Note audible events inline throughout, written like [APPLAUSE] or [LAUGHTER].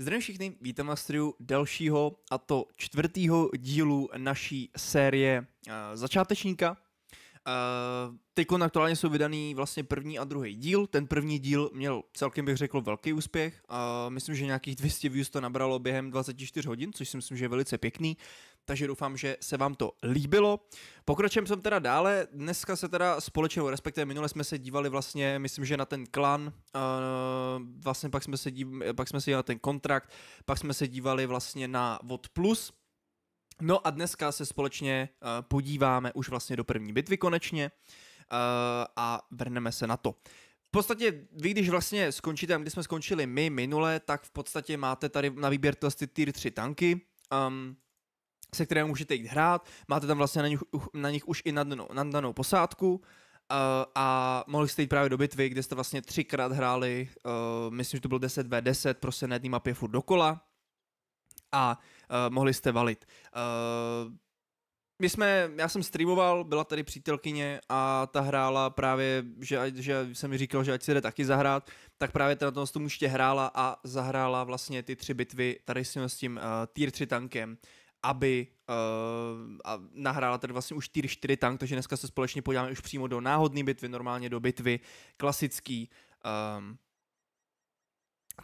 Zdravím všichni, vítám vás tady dalšího a to čtvrtého dílu naší série eh, Začátečníka, Eh, teď aktuálně jsou vydaný vlastně první a druhý díl. Ten první díl měl celkem bych řekl velký úspěch. Uh, myslím, že nějakých 200 views to nabralo během 24 hodin, což si myslím, že je velice pěkný. Takže doufám, že se vám to líbilo. Pokračujeme jsem teda dále. Dneska se teda společně, respektive minule jsme se dívali vlastně, myslím, že na ten klan. Uh, vlastně pak jsme se, dívali, pak jsme se dívali na ten kontrakt. Pak jsme se dívali vlastně na VOD+. Plus No a dneska se společně eh, podíváme už vlastně do první bitvy konečně eh, a vrneme se na to. V podstatě vy, když vlastně skončíte když jsme skončili my minule, tak v podstatě máte tady na výběr ty tier 3 tanky, um, se které můžete jít hrát, máte tam vlastně na nich, uh, na nich už i nadanou, nadanou posádku, Uh, a mohli jste jít právě do bitvy, kde jste vlastně třikrát hráli, uh, myslím, že to bylo 10v10, prostě na jedné mapě furt dokola. A uh, mohli jste valit. Uh, my jsme, já jsem streamoval, byla tady přítelkyně a ta hrála právě, že, že jsem mi říkal, že ať si jde taky zahrát, tak právě na tom tomu ještě hrála a zahrála vlastně ty tři bitvy tady s tím uh, tier 3 tankem, aby uh, a nahrála tady vlastně už tier 4 tank, takže dneska se společně podíváme už přímo do náhodné bitvy, normálně do bitvy klasický, um,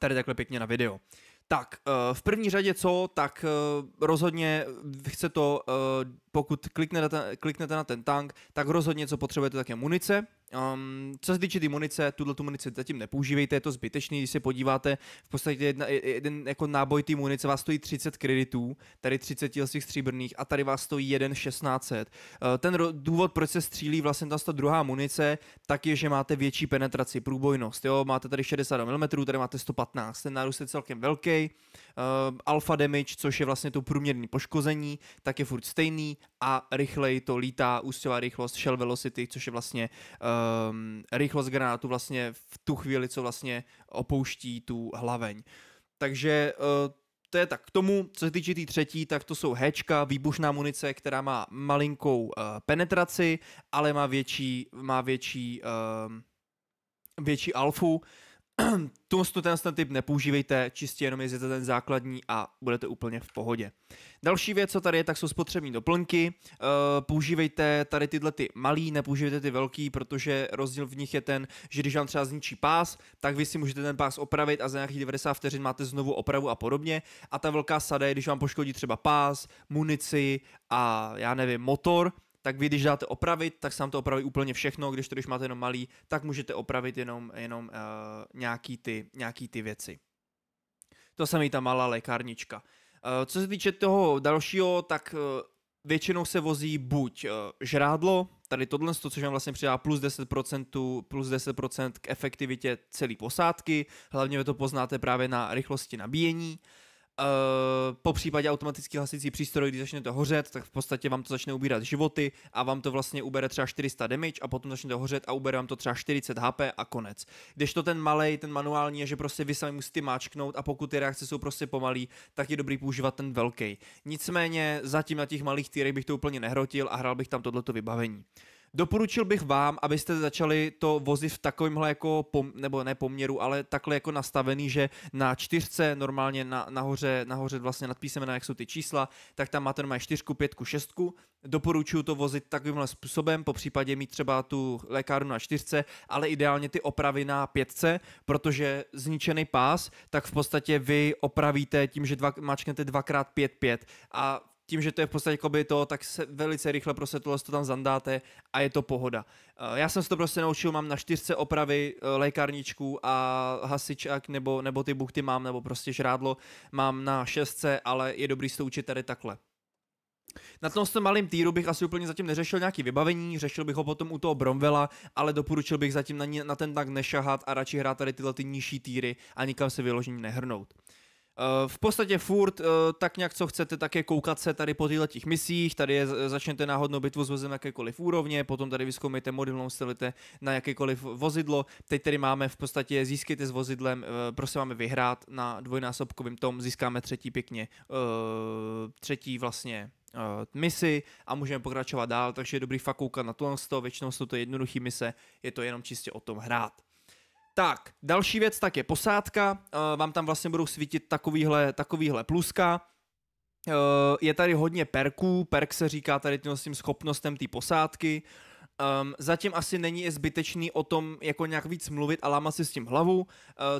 tady takhle pěkně na video. Tak, eh, v první řadě co, tak eh, rozhodně chce to, eh, pokud kliknete, kliknete na ten tank, tak rozhodně co potřebujete také munice, Um, co se týče ty munice, tuhle tu munici zatím nepoužívejte, je to zbytečný, když se podíváte, v podstatě jedna, jeden jako náboj té munice vás stojí 30 kreditů, tady 30 z těch stříbrných a tady vás stojí jeden 1600. Uh, ehm, ten ro- důvod, proč se střílí vlastně ta druhá munice, tak je, že máte větší penetraci, průbojnost, jo, máte tady 60 mm, tady máte 115, ten nárůst je celkem velký, uh, ehm, alfa damage, což je vlastně to průměrné poškození, tak je furt stejný a rychleji to lítá, ústěvá rychlost, shell velocity, což je vlastně uh, um, rychlost granátu vlastně v tu chvíli, co vlastně opouští tu hlaveň. Takže uh, to je tak k tomu, co se týče té tý třetí, tak to jsou hečka, výbušná munice, která má malinkou uh, penetraci, ale má větší, má větší, uh, větší alfu. [CLEARS THROAT] tu ten, ten typ nepoužívejte, čistě jenom jezděte ten základní a budete úplně v pohodě. Další věc, co tady je, tak jsou spotřební doplňky. Eh, používejte tady tyhle ty malý, nepoužívejte ty velký, protože rozdíl v nich je ten, že když vám třeba zničí pás, tak vy si můžete ten pás opravit a za nějakých 90 vteřin máte znovu opravu a podobně. A ta velká sada je, když vám poškodí třeba pás, munici a já nevím, motor, tak vy, když dáte opravit, tak sám to opraví úplně všechno, když to, když máte jenom malý, tak můžete opravit jenom, jenom uh, nějaký, ty, nějaký ty věci. To samé ta malá lékárnička. Uh, co se týče toho dalšího, tak uh, většinou se vozí buď uh, žrádlo, tady tohle, což vám vlastně přidá plus 10%, plus 10% k efektivitě celé posádky, hlavně to poznáte právě na rychlosti nabíjení. Uh, Eh, po případě automatický hasicí přístroj, když začne to hořet, tak v podstatě vám to začne ubírat životy a vám to vlastně ubere třeba 400 damage a potom začne to hořet a ubere vám to třeba 40 HP a konec. Když to ten malý, ten manuální je, že prostě vy sami musíte máčknout a pokud ty reakce jsou prostě pomalý, tak je dobrý používat ten velký. Nicméně zatím na těch malých týrech bych to úplně nehrotil a hrál bych tam tohleto vybavení. Doporučil bych vám, abyste začali to vozit v takovémhle jako, pom, nebo ne poměru, ale takhle jako nastavený, že na čtyřce normálně na, nahoře, nahoře vlastně nad písemena, jak jsou ty čísla, tak tam máte normálně čtyřku, pětku, šestku. Doporučuji to vozit takovýmhle způsobem, po případě mít třeba tu lékárnu na čtyřce, ale ideálně ty opravy na pětce, protože zničený pás, tak v podstatě vy opravíte tím, že dva, mačknete dvakrát pět pět a tím, že to je v podstatě by to, tak se velice rychle prostě tohle to tam zandáte a je to pohoda. Eh, já jsem se to prostě naučil, mám na čtyřce opravy eh, lékárničku a hasičák nebo, nebo ty buchty mám, nebo prostě žrádlo mám na šestce, ale je dobrý se to učit tady takhle. Na tom malém týru bych asi úplně zatím neřešil nějaký vybavení, řešil bych ho potom u toho Bromvela, ale doporučil bych zatím na, ní, na ten tak nešahat a radši hrát tady tyhle ty nižší týry a nikam se vyložení nehrnout. Eh, v podstatě furt eh, tak nějak, co chcete, tak je koukat se tady po těch misích, tady je, eh, začnete náhodnou bitvu s vozem jakékoliv úrovně, potom tady vyzkoumejte modelnou stylite na jakékoliv vozidlo, teď tady máme v podstatě získejte s vozidlem, prosím máme vyhrát na dvojnásobkovém tom, získáme třetí pěkně, třetí vlastně misi a můžeme pokračovat dál, takže je dobrý fakt koukat na tohle, většinou jsou to jednoduché mise, je to jenom čistě o tom hrát. Tak, další věc tak je posádka, eh, vám tam vlastně budou svítit takovýhle, takovýhle pluska. Eh, je tady hodně perků, perk se říká tady tím schopnostem té posádky. Um, zatím asi není zbytečný o tom jako nějak víc mluvit a lámat si s tím hlavu. Uh,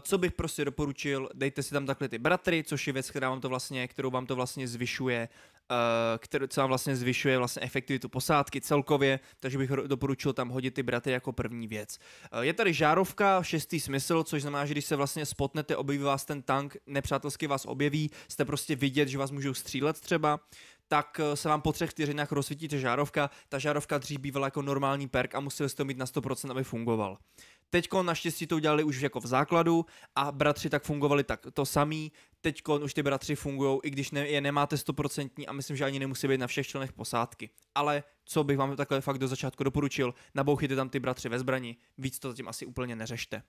co bych prostě doporučil, dejte si tam takhle ty bratry, což je věc, která vám to vlastně, kterou vám to vlastně zvyšuje Eh, který, co vám vlastně zvyšuje vlastně efektivitu posádky celkově, takže bych doporučil tam hodit ty bratry jako první věc. Eh, je tady žárovka, šestý smysl, což znamená, že když se vlastně spotnete, objeví vás ten tank, nepřátelsky vás objeví, jste prostě vidět, že vás můžou střílet třeba, tak eh, se vám po třech vteřinách rozsvítí ta žárovka. Ta žárovka dřív bývala jako normální perk a museli jste to mít na 100%, aby fungoval. Teď naštěstí to udělali už jako v základu a bratři tak fungovali tak to samý. Teď už ty bratři fungují, i když ne, je nemáte stoprocentní a myslím, že ani nemusí být na všech členech posádky. Ale co bych vám takhle fakt do začátku doporučil, nabouchyte tam ty bratři ve zbrani, víc to zatím asi úplně neřešte.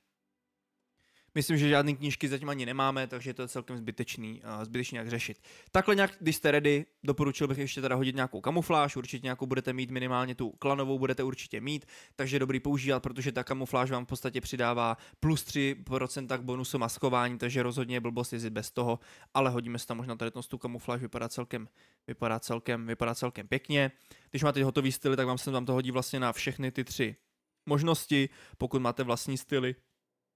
Myslím, že žádné knížky zatím ani nemáme, takže to je celkem zbytečný, uh, zbytečný jak řešit. Takhle nějak, když jste ready, doporučil bych ještě teda hodit nějakou kamufláž, určitě nějakou budete mít minimálně tu klanovou, budete určitě mít, takže dobrý používat, protože ta kamufláž vám v podstatě přidává plus 3% bonusu maskování, takže rozhodně je blbost jezdit bez toho, ale hodíme si tam možná tady tu kamufláž, vypadá celkem, vypadá celkem, vypadá celkem pěkně. Když máte hotový styly, tak vám se vám to hodí vlastně na všechny ty tři možnosti, pokud máte vlastní styly,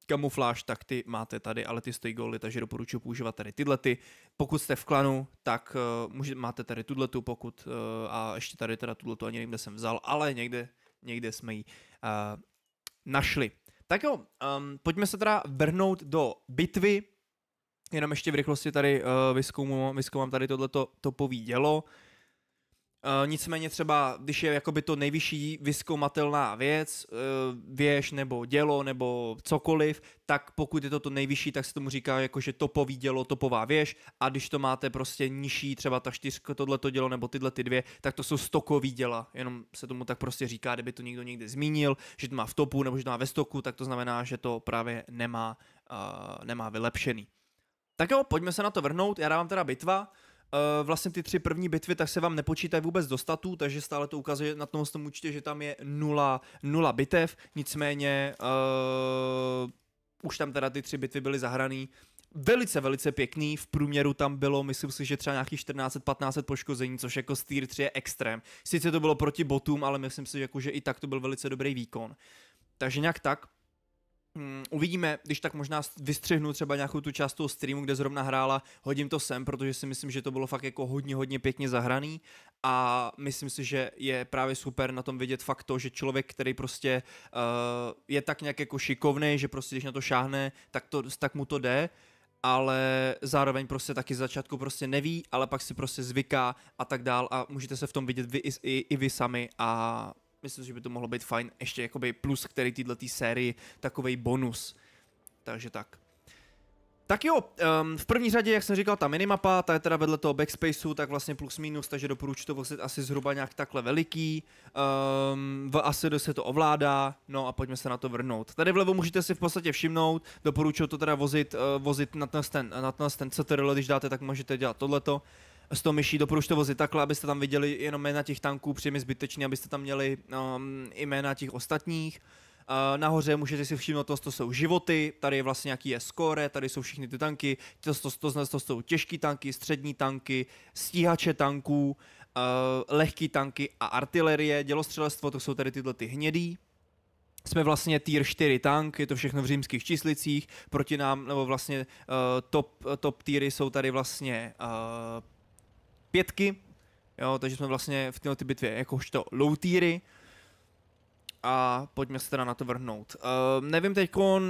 kamufláž, tak ty máte tady, ale ty stojí goly, takže doporučuji používat tady tyhle. Ty. Pokud jste v klanu, tak uh, může, máte tady tuhle, pokud uh, a ještě tady teda tuhle ani nevím, kde jsem vzal, ale někde, někde jsme ji uh, našli. Tak jo, um, pojďme se teda vrhnout do bitvy. Jenom ještě v rychlosti tady uh, vyskoumám, vyskoumám tady tohleto topový dělo. Uh, Eh, nicméně třeba, když je jakoby to nejvyšší vyskoumatelná věc, uh, věž nebo dělo nebo cokoliv, tak pokud je to to nejvyšší, tak se tomu říká jako, že topový dělo, topová věž a když to máte prostě nižší, třeba ta čtyřka, tohleto dělo nebo tyhle ty dvě, tak to jsou stokový děla, jenom se tomu tak prostě říká, kdyby to někdo někdy zmínil, že to má v topu nebo že to má ve stoku, tak to znamená, že to právě nemá, uh, nemá vylepšený. Tak jo, pojďme se na to vrhnout, já dávám teda bitva, Eh, vlastně ty tři první bitvy tak se vám nepočítají vůbec do statů, takže stále to ukazuje na tom, tom účtě, že tam je nula, nula bitev, nicméně uh, už tam teda ty tři bitvy byly zahraný, velice, velice pěkný. V průměru tam bylo, myslím si, že třeba nějakých 14, 15 poškození, což jako z tier 3 je extrém. Sice to bylo proti botům, ale myslím si, že, jako, že i tak to byl velice dobrý výkon. Takže nějak tak. Hmm, uvidíme, když tak možná vystřihnu třeba nějakou tu část toho streamu, kde zrovna hrála, hodím to sem, protože si myslím, že to bylo fakt jako hodně, hodně pěkně zahraný a myslím si, že je právě super na tom vidět fakt to, že člověk, který prostě uh, je tak nějak jako šikovný, že prostě když na to šáhne, tak, to, tak mu to jde, ale zároveň prostě taky z začátku prostě neví, ale pak si prostě zvyká a tak dál a můžete se v tom vidět vy, i, i, i vy sami a myslím, že by to mohlo být fajn. Ještě jakoby plus, který tyhle tý sérii, takový bonus. Takže tak. Tak jo, um, v první řadě, jak jsem říkal, ta minimapa, ta je teda vedle toho backspaceu, tak vlastně plus minus, takže doporučuji to vlastně asi zhruba nějak takhle veliký. Um, v ASD se to ovládá, no a pojďme se na to vrhnout. Tady vlevo můžete si v podstatě všimnout, doporučuji to teda vozit, uh, vozit na ten, na ten, CTRL, když dáte, tak můžete dělat tohleto z tou myší to vozit takhle, abyste tam viděli jenom jména těch tanků, příjemně zbytečný, abyste tam měli um, jména těch ostatních. Uh, nahoře můžete si všimnout, to, to jsou životy, tady je vlastně nějaký je score, tady jsou všichni ty tanky, to, to, to, to, to jsou těžký tanky, střední tanky, stíhače tanků, uh, lehké tanky a artilerie, dělostřelectvo, to jsou tady tyhle ty hnědý, jsme vlastně tier 4 tank, je to všechno v římských číslicích, proti nám, nebo vlastně uh, top, top týry jsou tady vlastně uh, pětky, jo, takže jsme vlastně v této bitvě jakožto low tiery, a pojďme se teda na to vrhnout. Uh, nevím teď, uh,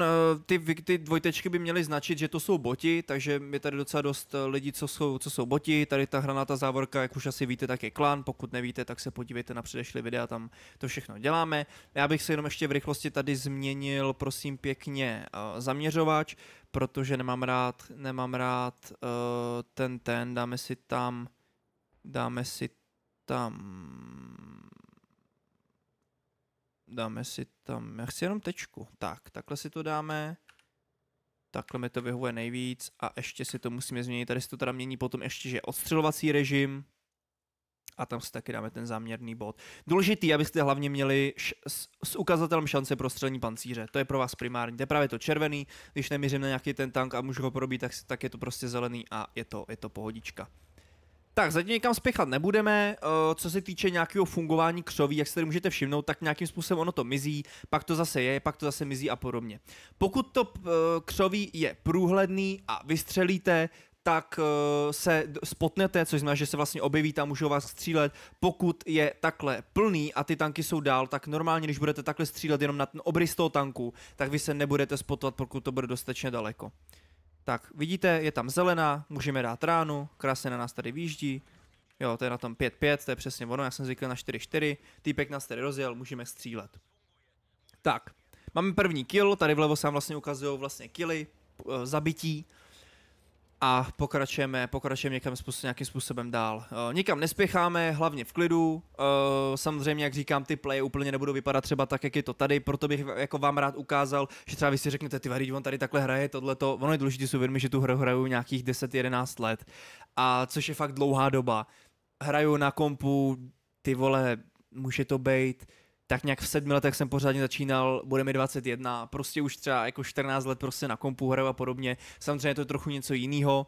ty, ty dvojtečky by měly značit, že to jsou boti, takže je tady docela dost eh, lidí, co jsou, co jsou boti. Tady ta hranata závorka, jak už asi víte, tak je klan. Pokud nevíte, tak se podívejte na předešlé videa, tam to všechno děláme. Já bych se jenom ještě v rychlosti tady změnil, prosím pěkně, uh, zaměřovač, protože nemám rád, nemám rád uh, ten ten, dáme si tam Dáme si tam... Dáme si tam, já chci jenom tečku. Tak, takhle si to dáme. Takhle mi to vyhovuje nejvíc a ještě si to musíme změnit. Tady si to teda mění potom ještě, že odstřelovací režim a tam si taky dáme ten záměrný bod. Důležitý, abyste hlavně měli s ukazatelem šance pro střelní pancíře. To je pro vás primární. To je právě to červený, když nemířím na nějaký ten tank a můžu ho probít, tak, tak je to prostě zelený a je to, je to pohodička. Tak zatím někam spěchat nebudeme. Eh, co se týče nějakého fungování křoví, jak se tady můžete všimnout, tak nějakým způsobem ono to mizí, pak to zase je, pak to zase mizí a podobně. Pokud to eh, křoví je průhledný a vystřelíte, tak eh, se spotnete, což znamená, že se vlastně objeví tam, můžou vás střílet. Pokud je takhle plný a ty tanky jsou dál, tak normálně, když budete takhle střílet jenom na ten obrys toho tanku, tak vy se nebudete spotovat, pokud to bude dostatečně daleko. Tak vidíte, je tam zelená, můžeme dát ránu, krásně na nás tady výjíždí. Jo, to je na tom 5-5, to je přesně ono, já jsem zvyklý na 4-4, týpek nás tady rozjel, můžeme střílet. Tak, máme první kill, tady vlevo se vám vlastně ukazují vlastně killy, eh, zabití a pokračujeme, pokračujeme někam způsob, nějakým způsobem dál. Uh, nikam nespěcháme, hlavně v klidu. Uh, samozřejmě, jak říkám, ty play úplně nebudou vypadat třeba tak, jak je to tady, proto bych jako vám rád ukázal, že třeba vy si řeknete, ty varíč, on tady takhle hraje, to, Ono je důležité si že tu hru hraju nějakých 10-11 let, a což je fakt dlouhá doba. Hraju na kompu, ty vole, může to být tak nějak v sedmi letech jsem pořádně začínal, bude mi 21, prostě už třeba jako 14 let prostě na kompu hraju a podobně. Samozřejmě to je trochu něco jiného,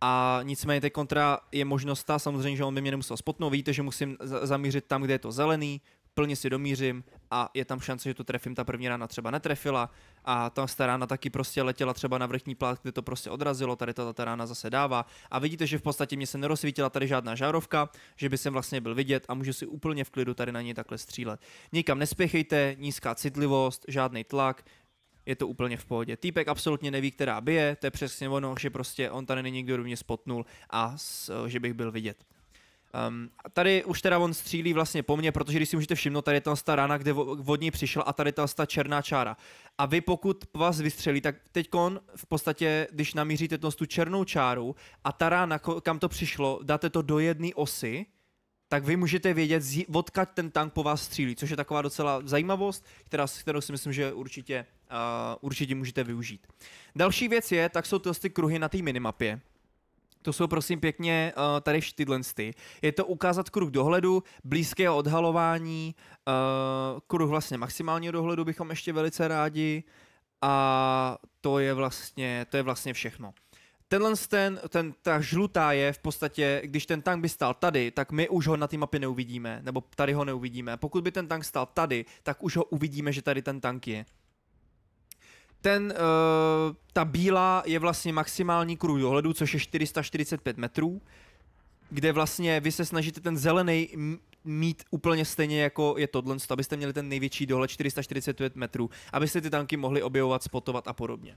a nicméně teď kontra je možnost ta, samozřejmě, že on by mě nemusel spotnout. Víte, že musím zamířit tam, kde je to zelený, plně si domířím a je tam šance, že to trefím, ta první rána třeba netrefila a ta stará rána taky prostě letěla třeba na vrchní plát, kde to prostě odrazilo, tady ta, ta rána zase dává a vidíte, že v podstatě mě se nerozsvítila tady žádná žárovka, že by jsem vlastně byl vidět a můžu si úplně v klidu tady na něj takhle střílet. Nikam nespěchejte, nízká citlivost, žádný tlak, je to úplně v pohodě. Týpek absolutně neví, která bije, to je přesně ono, že prostě on tady není nikdo, kdo mě spotnul a že bych byl vidět. Um, tady už teda on střílí vlastně po mně, protože když si můžete všimnout, tady je ta ta rána, kde vodní přišel a tady ta černá čára. A vy pokud vás vystřelí, tak teď v podstatě, když namíříte tu černou čáru a ta rána, kam to přišlo, dáte to do jedné osy, tak vy můžete vědět, odkud ten tank po vás střílí, což je taková docela zajímavost, která, kterou si myslím, že určitě, uh, určitě můžete využít. Další věc je, tak jsou ty kruhy na té minimapě to jsou prosím pěkně uh, tady štydlensty. Je to ukázat kruh dohledu, blízkého odhalování, uh, kruh vlastně maximálního dohledu bychom ještě velice rádi a to je vlastně, to je vlastně všechno. Tenhle ten, ten, ta žlutá je v podstatě, když ten tank by stál tady, tak my už ho na té mapě neuvidíme, nebo tady ho neuvidíme. Pokud by ten tank stál tady, tak už ho uvidíme, že tady ten tank je ten, uh, ta bílá je vlastně maximální kruh dohledu, což je 445 metrů, kde vlastně vy se snažíte ten zelený mít úplně stejně jako je tohle, abyste měli ten největší dohled 445 metrů, abyste ty tanky mohli objevovat, spotovat a podobně.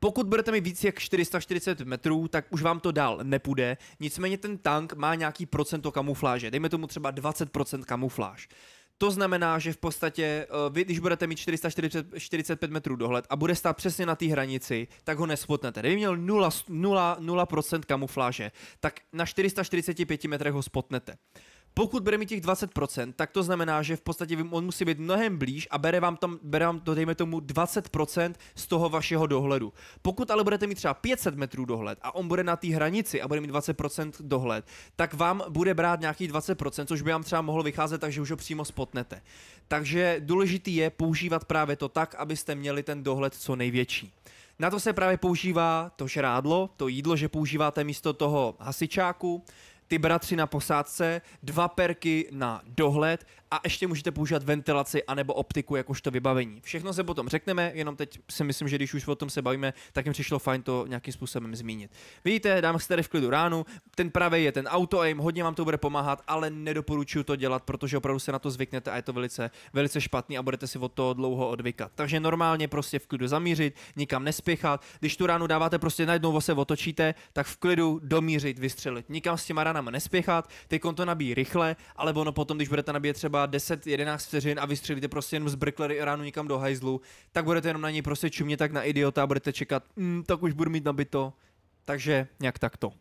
Pokud budete mít víc jak 440 metrů, tak už vám to dál nepůjde, nicméně ten tank má nějaký procento kamufláže, dejme tomu třeba 20% kamufláž. To znamená, že v podstatě eh, vy, když budete mít 445 metrů dohled a bude stát přesně na té hranici, tak ho nespotnete. Kdyby měl 0, 0, 0% kamufláže, tak na 445 metrech ho spotnete. Pokud bude mít těch 20%, tak to znamená, že v podstatě on musí být mnohem blíž a bere vám tam, bere vám to, dejme tomu, 20% z toho vašeho dohledu. Pokud ale budete mít třeba 500 metrů dohled a on bude na té hranici a bude mít 20% dohled, tak vám bude brát nějakých 20%, což by vám třeba mohlo vycházet, takže už ho přímo spotnete. Takže důležitý je používat právě to tak, abyste měli ten dohled co největší. Na to se právě používá to žrádlo, to jídlo, že používáte místo toho hasičáku ty bratři na posádce, dva perky na dohled a ještě můžete používat ventilaci anebo optiku jakožto vybavení. Všechno se potom řekneme, jenom teď si myslím, že když už o tom se bavíme, tak jim přišlo fajn to nějakým způsobem zmínit. Vidíte, dám si tady v klidu ránu, ten pravý je ten auto aim, hodně vám to bude pomáhat, ale nedoporučuju to dělat, protože opravdu se na to zvyknete a je to velice, velice špatný a budete si od toho dlouho odvykat. Takže normálně prostě v klidu zamířit, nikam nespěchat. Když tu ránu dáváte prostě najednou se otočíte, tak v klidu domířit, vystřelit. Nikam s těma ranama nespěchat, ty konto nabíjí rychle, ale ono potom, když budete nabíjet třeba 10-11 vteřin a vystřelíte prostě jenom z Bricklery ránu nikam do hajzlu, tak budete jenom na něj prostě čumě tak na idiota a budete čekat, mm, tak už budu mít nabito. Takže nějak takto.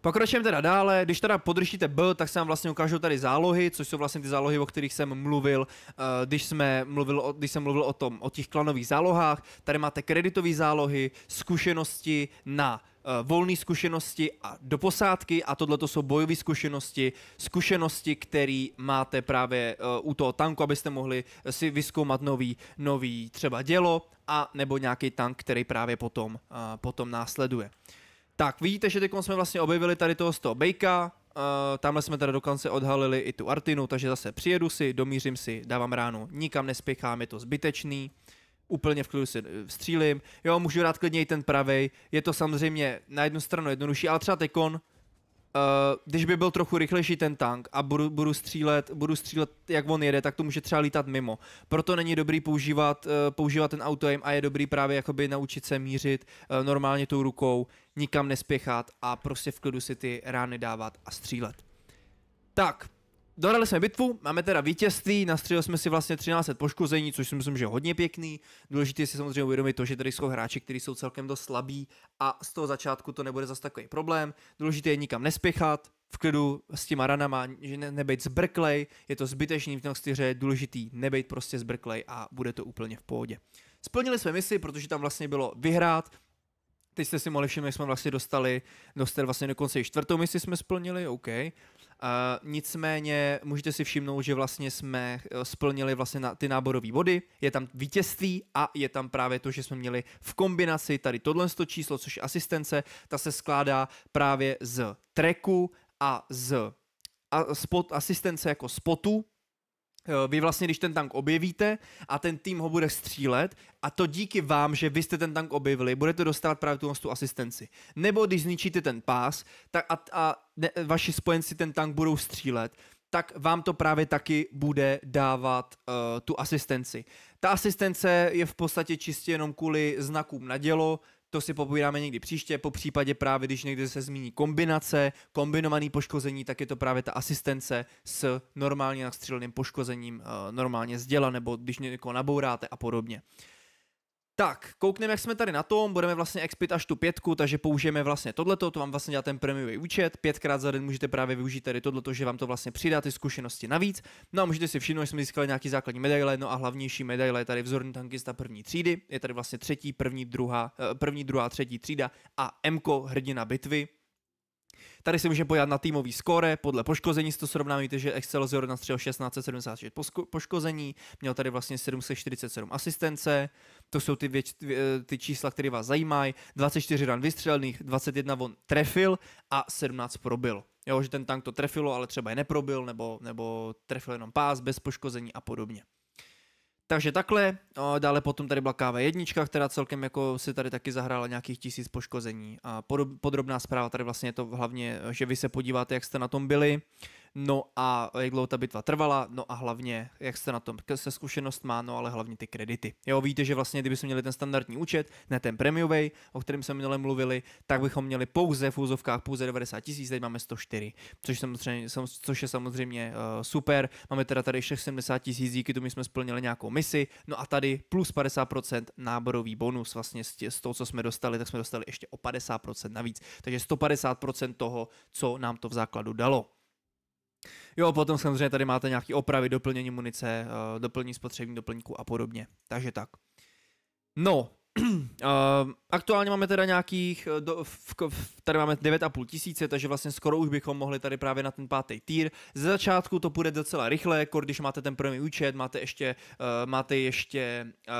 Pokračujeme teda dále, když teda podržíte B, tak se vám vlastně ukážou tady zálohy, což jsou vlastně ty zálohy, o kterých jsem mluvil, eh, když, jsme mluvil o, když jsem mluvil o tom, o těch klanových zálohách. Tady máte kreditové zálohy, zkušenosti na Eh, volné zkušenosti a do posádky a tohle jsou bojové zkušenosti, zkušenosti, které máte právě eh, u toho tanku, abyste mohli si vyskoumat nový, nový třeba dělo a nebo nějaký tank, který právě potom, eh, potom následuje. Tak, vidíte, že teď jsme vlastně objevili tady toho z toho bejka, Uh, tamhle jsme teda dokonce odhalili i tu Artinu, takže zase přijedu si, domířím si, dávám ránu, nikam nespěchám, je to zbytečný úplně v klidu si eh, střílím, jo, můžu rád klidně i ten pravej, je to samozřejmě na jednu stranu jednodušší, ale třeba Tekon, uh, eh, když by byl trochu rychlejší ten tank a budu, budu, střílet, budu střílet, jak on jede, tak to může třeba lítat mimo. Proto není dobrý používat, uh, používat ten auto aim a je dobrý právě jakoby naučit se mířit uh, normálně tou rukou, nikam nespěchat a prostě v klidu si ty rány dávat a střílet. Tak, Dohrali jsme bitvu, máme teda vítězství, nastřelili jsme si vlastně 13 poškození, což si myslím, že je hodně pěkný. Důležité je si samozřejmě uvědomit to, že tady jsou hráči, kteří jsou celkem dost slabí a z toho začátku to nebude zas takový problém. Důležité je nikam nespěchat, v klidu s těma ranama, že ne, nebejt zbrklej, je to zbytečný v hře, důležitý nebejt prostě zbrklej a bude to úplně v pohodě. Splnili jsme misi, protože tam vlastně bylo vyhrát, teď jste si mohli všimnout, jak jsme vlastně dostali, dostali vlastně dokonce i čtvrtou misi jsme splnili, OK. Uh, nicméně můžete si všimnout, že vlastně jsme eh, splnili vlastně na ty náborové body, je tam vítězství a je tam právě to, že jsme měli v kombinaci tady tohle číslo, což je asistence, ta se skládá právě z treku a z a spot, asistence jako spotu, Eh, vy vlastně, když ten tank objevíte a ten tým ho bude střílet a to díky vám, že vy jste ten tank objevili, budete dostávat právě tu, tu asistenci. Nebo když zničíte ten pás tak a, a ne, vaši spojenci ten tank budou střílet, tak vám to právě taky bude dávat uh, tu asistenci. Ta asistence je v podstatě čistě jenom kvůli znakům na dělo, to si popovídáme někdy příště, po případě právě, když někde se zmíní kombinace, kombinovaný poškození, tak je to právě ta asistence s normálně nastřeleným poškozením, eh, normálně z děla, nebo když někoho nabouráte a podobně. Tak, koukneme, jak jsme tady na tom, budeme vlastně expit až tu pětku, takže použijeme vlastně tohleto, to vám vlastně dělá ten premiový účet, pětkrát za den můžete právě využít tady tohleto, že vám to vlastně přidá ty zkušenosti navíc. No a můžete si všimnout, že jsme získali nějaký základní medaile, no a hlavnější medaile je tady vzorný tankista první třídy, je tady vlastně třetí, první, druhá, eh, první, druhá, třetí třída a MK hrdina bitvy, Tady si můžeme pojat na týmový skore, podle poškození si to srovnáme, víte, že Excelsior nastřelil 1676 poškození, měl tady vlastně 747 asistence, to jsou ty, věč, ty čísla, které vás zajímají, 24 ran vystřelných, 21 on trefil a 17 probil. Jo, že ten tank to trefilo, ale třeba je neprobil, nebo, nebo trefil jenom pás bez poškození a podobně. Takže takhle, dále potom tady byla káva jednička, která celkem jako si tady taky zahrála nějakých tisíc poškození. A podrobná zpráva tady vlastně je to hlavně, že vy se podíváte, jak jste na tom byli, no a jak dlouho ta bitva trvala, no a hlavně, jak jste na tom se zkušenost má, no ale hlavně ty kredity. Jo, víte, že vlastně, kdybychom měli ten standardní účet, ne ten premiový, o kterém jsme minule mluvili, tak bychom měli pouze v úzovkách pouze 90 tisíc, teď máme 104, což, samozřejmě, což je samozřejmě uh, super. Máme teda tady 670 tisíc, díky tomu jsme splnili nějakou misi, no a tady plus 50% náborový bonus vlastně z tě, z toho, co jsme dostali, tak jsme dostali ještě o 50% navíc, takže 150% toho, co nám to v základu dalo. Jo, potom samozřejmě tady máte nějaké opravy, doplnění munice, eh, doplnění spotřební doplňku a podobně. Takže tak. No, Uh, [CLEARS THROAT] aktuálně máme teda nějakých, eh, do, v, v, tady máme 9,5 tisíce, takže vlastně skoro už bychom mohli tady právě na ten pátý týr. Ze začátku to půjde docela rychle, jako když máte ten první účet, máte ještě, uh, máte ještě, uh,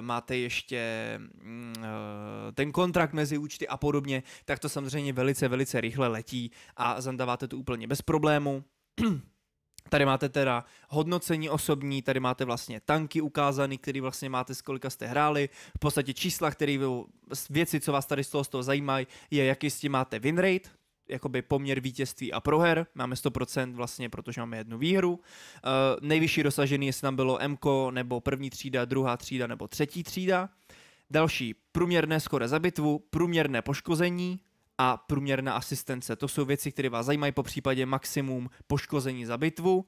máte ještě uh, ten kontrakt mezi účty a podobně, tak to samozřejmě velice, velice rychle letí a zandáváte to úplně bez problému. [CLEARS THROAT] Tady máte teda hodnocení osobní, tady máte vlastně tanky ukázaný, který vlastně máte, z kolika jste hráli, v podstatě čísla, které věci, co vás tady z toho, z toho zajímají, je, jaký s tím máte win rate, jakoby poměr vítězství a proher, máme 100% vlastně, protože máme jednu výhru. Uh, nejvyšší dosažený, jestli tam bylo MK nebo první třída, druhá třída nebo třetí třída. Další, průměrné skore za bitvu, průměrné poškození, a průměrná asistence. To jsou věci, které vás zajímají, po případě maximum poškození za bitvu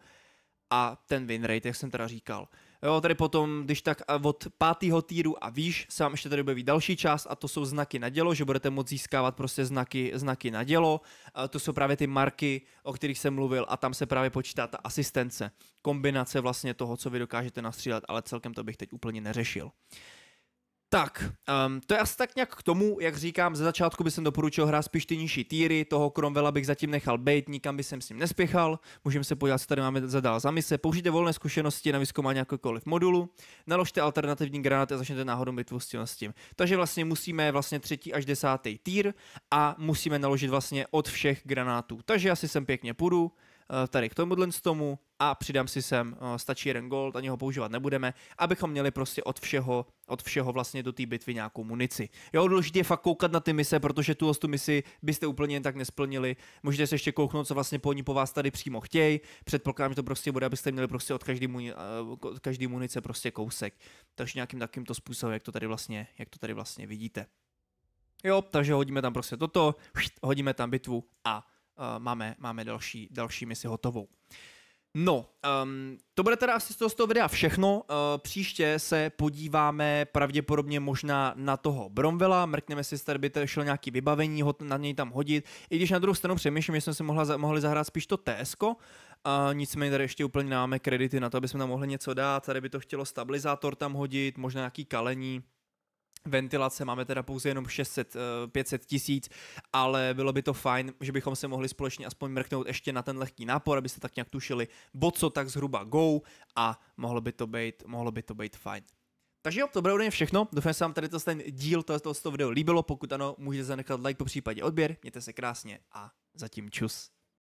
a ten win rate, jak jsem teda říkal. Jo, tady potom, když tak od pátého týru a výš, se vám ještě tady objeví další část a to jsou znaky na dělo, že budete moct získávat prostě znaky, znaky na dělo. A to jsou právě ty marky, o kterých jsem mluvil a tam se právě počítá ta asistence. Kombinace vlastně toho, co vy dokážete nastřílet, ale celkem to bych teď úplně neřešil. Tak, um, to je asi tak nějak k tomu, jak říkám, ze začátku bych jsem doporučil hrát spíš ty nižší týry, toho Cromwella bych zatím nechal být, nikam bych jsem s ním nespěchal, můžeme se podívat, co tady máme zadál za mise, použijte volné zkušenosti na vyskoumání jakékoliv modulu, naložte alternativní granáty a začněte náhodou bitvu s tím. Takže vlastně musíme vlastně třetí až desátý týr a musíme naložit vlastně od všech granátů. Takže asi sem pěkně půjdu, Eh, tady k tomuhle tomu a přidám si sem, eh, stačí jeden gold, ani ho používat nebudeme, abychom měli prostě od všeho, od všeho vlastně do té bitvy nějakou munici. Jo, důležité je fakt koukat na ty mise, protože tu tu misi byste úplně jen tak nesplnili. Můžete se ještě kouknout, co vlastně po ní po vás tady přímo chtějí. Předpokládám, že to prostě bude, abyste měli prostě od každý, muni, eh, od každý munice prostě kousek. Takže nějakým takýmto způsobem, jak to tady vlastně, jak to tady vlastně vidíte. Jo, takže hodíme tam prostě toto, hodíme tam bitvu a Eh, máme, máme další, další misi hotovou. No, um, to bude teda asi z toho, z toho videa všechno. Uh, příště se podíváme pravděpodobně možná na toho Bromvela, mrkneme si, jestli by šel nějaký vybavení, ho na něj tam hodit. I když na druhou stranu přemýšlím, že jsme si mohla, mohli zahrát spíš to TSK, uh, eh, nicméně tady ještě úplně nemáme kredity na to, aby jsme tam mohli něco dát. Tady by to chtělo stabilizátor tam hodit, možná nějaký kalení ventilace, máme teda pouze jenom 600, 500 eh, tisíc, ale bylo by to fajn, že bychom se mohli společně aspoň mrknout ještě na ten lehký nápor, abyste tak nějak tušili, bo co tak zhruba go a mohlo by to být, mohlo by to být fajn. Takže jo, to bude ode všechno. Doufám, že se vám tady to, ten díl tohoto video líbilo. Pokud ano, můžete zanechat like, po případě odběr. Mějte se krásně a zatím čus.